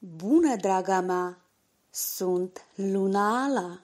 Bună, draga mea! Sunt Luna Ala!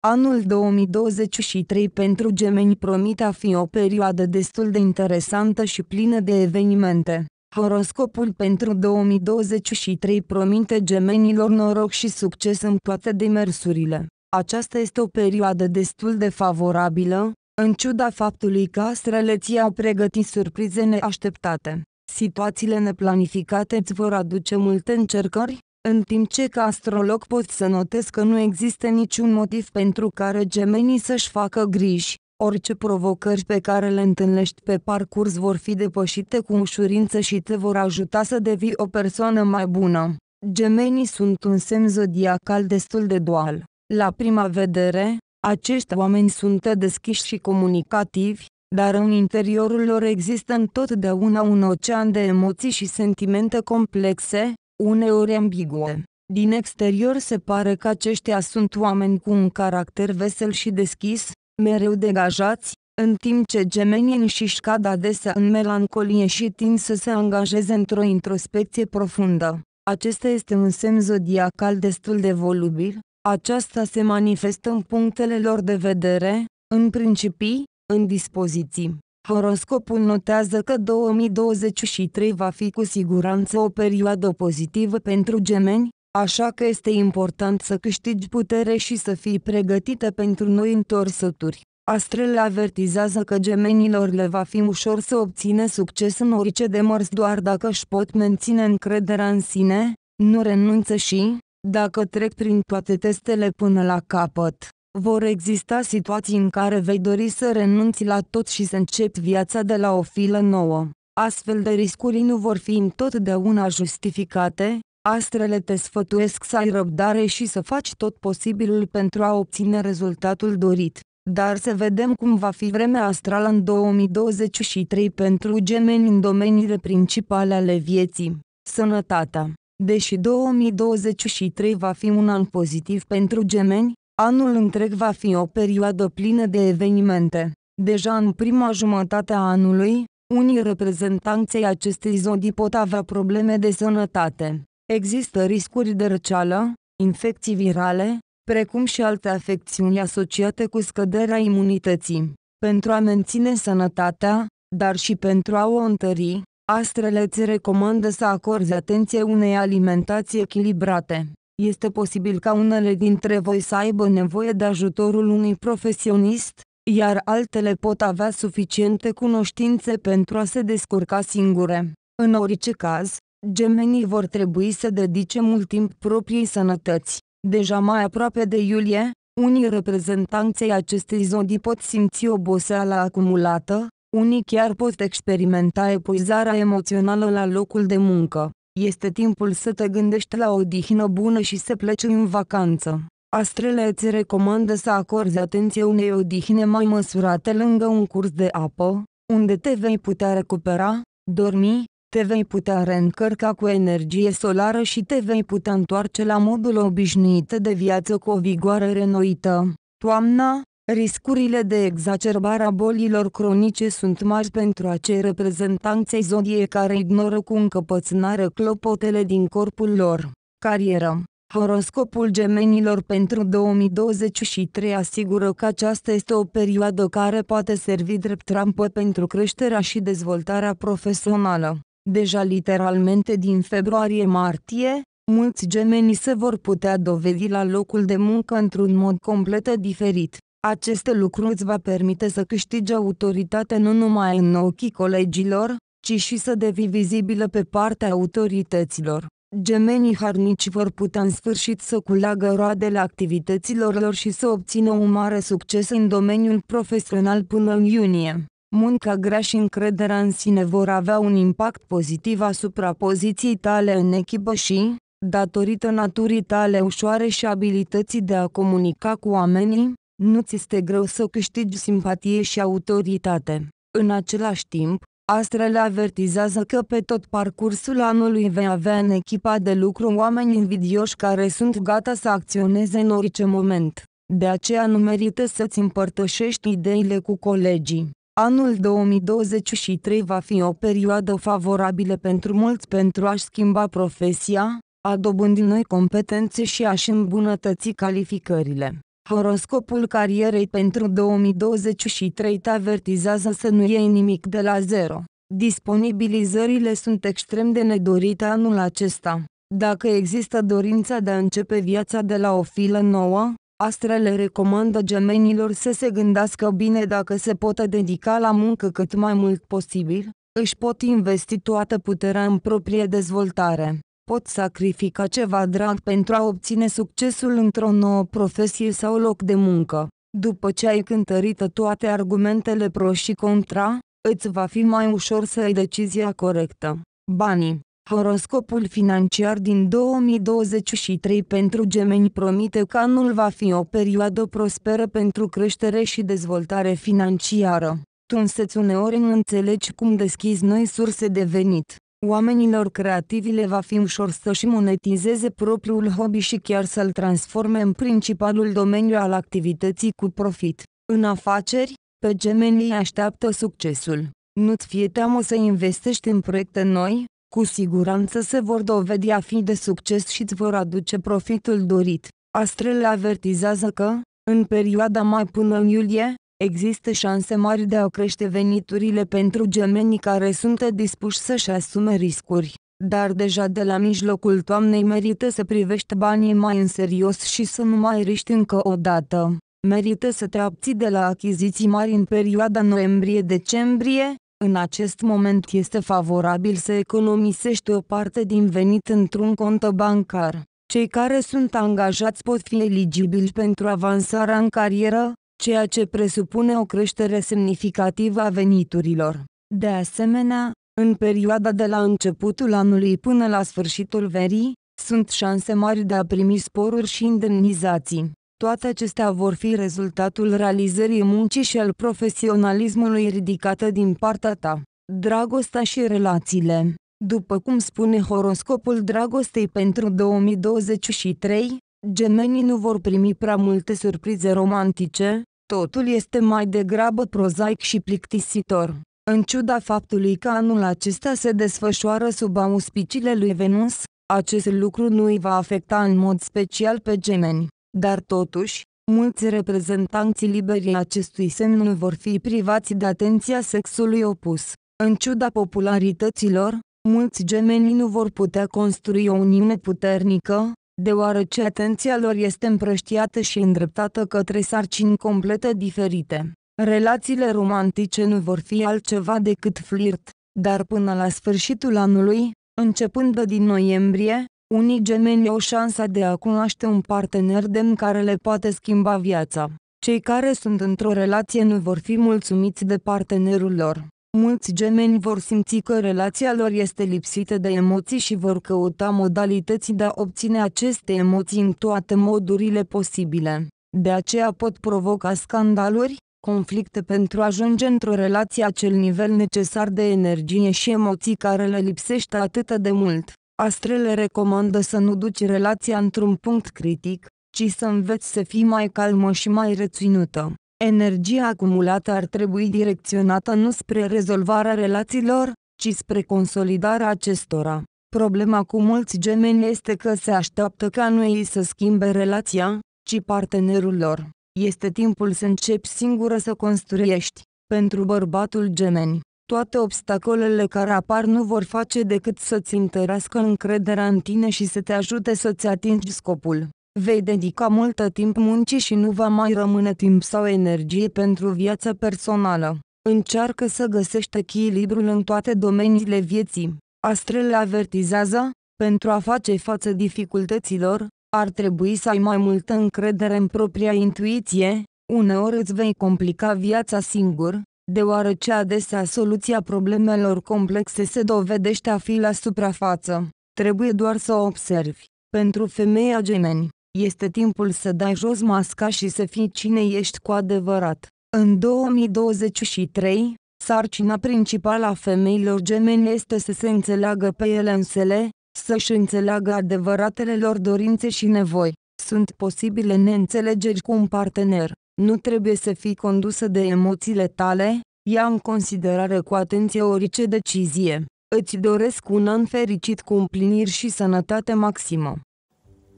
Anul 2023 pentru gemeni promite a fi o perioadă destul de interesantă și plină de evenimente. Horoscopul pentru 2023 promite gemenilor noroc și succes în toate demersurile. Aceasta este o perioadă destul de favorabilă, în ciuda faptului că astrele ți-au pregătit surprize neașteptate, situațiile neplanificate îți vor aduce multe încercări, în timp ce ca astrolog poți să notezi că nu există niciun motiv pentru care gemenii să-și facă griji. Orice provocări pe care le întâlnești pe parcurs vor fi depășite cu ușurință și te vor ajuta să devii o persoană mai bună. Gemenii sunt un semn zodiacal destul de dual. La prima vedere, acești oameni sunt deschiși și comunicativi, dar în interiorul lor există întotdeauna un ocean de emoții și sentimente complexe, uneori ambigue. Din exterior se pare că aceștia sunt oameni cu un caracter vesel și deschis, mereu degajați, în timp ce gemenii înșiși cad adesea în melancolie și tind să se angajeze într-o introspecție profundă. Acesta este un semn zodiacal destul de volubil, aceasta se manifestă în punctele lor de vedere, în principii, în dispoziții. Horoscopul notează că 2023 va fi cu siguranță o perioadă pozitivă pentru gemeni, așa că este important să câștigi putere și să fii pregătită pentru noi întorsături. Astrele avertizează că gemenilor le va fi ușor să obține succes în orice demers doar dacă își pot menține încrederea în sine, nu renunță și, dacă trec prin toate testele până la capăt, vor exista situații în care vei dori să renunți la tot și să începi viața de la o filă nouă. Astfel de riscuri nu vor fi întotdeauna justificate, astrele te sfătuiesc să ai răbdare și să faci tot posibilul pentru a obține rezultatul dorit. Dar să vedem cum va fi vremea astrală în 2023 pentru gemeni în domeniile principale ale vieții. Sănătatea Deși 2023 va fi un an pozitiv pentru gemeni, anul întreg va fi o perioadă plină de evenimente. Deja în prima jumătate a anului, unii reprezentanței acestei zodii pot avea probleme de sănătate. Există riscuri de răceală, infecții virale, precum și alte afecțiuni asociate cu scăderea imunității. Pentru a menține sănătatea, dar și pentru a o întări, Astrele îți recomandă să acorzi atenție unei alimentații echilibrate. Este posibil ca unele dintre voi să aibă nevoie de ajutorul unui profesionist, iar altele pot avea suficiente cunoștințe pentru a se descurca singure. În orice caz, gemenii vor trebui să dedice mult timp propriei sănătăți. Deja mai aproape de iulie, unii reprezentanței acestei zodii pot simți oboseala acumulată, unii chiar pot experimenta epuizarea emoțională la locul de muncă. Este timpul să te gândești la o odihnă bună și să pleci în vacanță. Astrele îți recomandă să acorzi atenție unei odihne mai măsurate lângă un curs de apă, unde te vei putea recupera, dormi, te vei putea reîncărca cu energie solară și te vei putea întoarce la modul obișnuit de viață cu o vigoare renoită. Toamna, Riscurile de exacerbare a bolilor cronice sunt mari pentru acei reprezentanței zodie care ignoră cu încăpățânare clopotele din corpul lor. Carieră Horoscopul gemenilor pentru 2023 asigură că aceasta este o perioadă care poate servi drept rampă pentru creșterea și dezvoltarea profesională. Deja literalmente din februarie-martie, mulți gemenii se vor putea dovedi la locul de muncă într-un mod complet diferit. Acest lucru îți va permite să câștigi autoritate nu numai în ochii colegilor, ci și să devii vizibilă pe partea autorităților. Gemenii harnici vor putea în sfârșit să culagă roadele activităților lor și să obțină un mare succes în domeniul profesional până în iunie. Munca grea și încrederea în sine vor avea un impact pozitiv asupra poziției tale în echipă și, datorită naturii tale ușoare și abilității de a comunica cu oamenii, nu ți este greu să câștigi simpatie și autoritate. În același timp, Astrele avertizează că pe tot parcursul anului vei avea în echipa de lucru oameni invidioși care sunt gata să acționeze în orice moment. De aceea nu merită să-ți împărtășești ideile cu colegii. Anul 2023 va fi o perioadă favorabilă pentru mulți pentru a-și schimba profesia, a dobândi noi competențe și a-și îmbunătăți calificările. Horoscopul carierei pentru 2023 te avertizează să nu iei nimic de la zero. Disponibilizările sunt extrem de nedorite anul acesta. Dacă există dorința de a începe viața de la o filă nouă, astrele recomandă gemenilor să se gândească bine dacă se pot dedica la muncă cât mai mult posibil, își pot investi toată puterea în proprie dezvoltare pot sacrifica ceva drag pentru a obține succesul într-o nouă profesie sau loc de muncă. După ce ai cântărit toate argumentele pro și contra, îți va fi mai ușor să ai decizia corectă. Banii Horoscopul financiar din 2023 pentru gemeni promite că anul va fi o perioadă prosperă pentru creștere și dezvoltare financiară. Tu însăți uneori nu înțelegi cum deschizi noi surse de venit. Oamenilor creativi le va fi ușor să-și monetizeze propriul hobby și chiar să-l transforme în principalul domeniu al activității cu profit. În afaceri, pe gemenii așteaptă succesul. Nu-ți fie teamă să investești în proiecte noi, cu siguranță se vor dovedi a fi de succes și îți vor aduce profitul dorit. Astrele avertizează că, în perioada mai până în iulie, Există șanse mari de a crește veniturile pentru gemenii care sunt dispuși să-și asume riscuri, dar deja de la mijlocul toamnei merită să privești banii mai în serios și să nu mai riști încă o dată. Merită să te abții de la achiziții mari în perioada noiembrie-decembrie, în acest moment este favorabil să economisești o parte din venit într-un cont bancar. Cei care sunt angajați pot fi eligibili pentru avansarea în carieră, ceea ce presupune o creștere semnificativă a veniturilor. De asemenea, în perioada de la începutul anului până la sfârșitul verii, sunt șanse mari de a primi sporuri și indemnizații. Toate acestea vor fi rezultatul realizării muncii și al profesionalismului ridicată din partea ta. Dragostea și relațiile După cum spune horoscopul dragostei pentru 2023, gemenii nu vor primi prea multe surprize romantice, Totul este mai degrabă prozaic și plictisitor. În ciuda faptului că anul acesta se desfășoară sub auspiciile lui Venus, acest lucru nu îi va afecta în mod special pe gemeni. Dar totuși, mulți reprezentanții liberi acestui semn nu vor fi privați de atenția sexului opus. În ciuda popularităților, mulți gemeni nu vor putea construi o uniune puternică, deoarece atenția lor este împrăștiată și îndreptată către sarcini complete diferite. Relațiile romantice nu vor fi altceva decât flirt, dar până la sfârșitul anului, începând de din noiembrie, unii gemeni au șansa de a cunoaște un partener demn care le poate schimba viața. Cei care sunt într-o relație nu vor fi mulțumiți de partenerul lor. Mulți gemeni vor simți că relația lor este lipsită de emoții și vor căuta modalități de a obține aceste emoții în toate modurile posibile. De aceea pot provoca scandaluri, conflicte pentru a ajunge într-o relație acel nivel necesar de energie și emoții care le lipsește atât de mult. Astrele recomandă să nu duci relația într-un punct critic, ci să înveți să fii mai calmă și mai reținută. Energia acumulată ar trebui direcționată nu spre rezolvarea relațiilor, ci spre consolidarea acestora. Problema cu mulți gemeni este că se așteaptă ca nu ei să schimbe relația, ci partenerul lor. Este timpul să începi singură să construiești. Pentru bărbatul gemeni, toate obstacolele care apar nu vor face decât să-ți întărească încrederea în tine și să te ajute să-ți atingi scopul. Vei dedica multă timp muncii și nu va mai rămâne timp sau energie pentru viața personală. Încearcă să găsești echilibrul în toate domeniile vieții. Astrele avertizează, pentru a face față dificultăților, ar trebui să ai mai multă încredere în propria intuiție, uneori îți vei complica viața singur, deoarece adesea soluția problemelor complexe se dovedește a fi la suprafață. Trebuie doar să o observi. Pentru femeia gemeni, este timpul să dai jos masca și să fii cine ești cu adevărat. În 2023, sarcina principală a femeilor gemeni este să se înțeleagă pe ele însele, să-și înțeleagă adevăratele lor dorințe și nevoi. Sunt posibile neînțelegeri cu un partener. Nu trebuie să fii condusă de emoțiile tale, ia în considerare cu atenție orice decizie. Îți doresc un an fericit cu împliniri și sănătate maximă.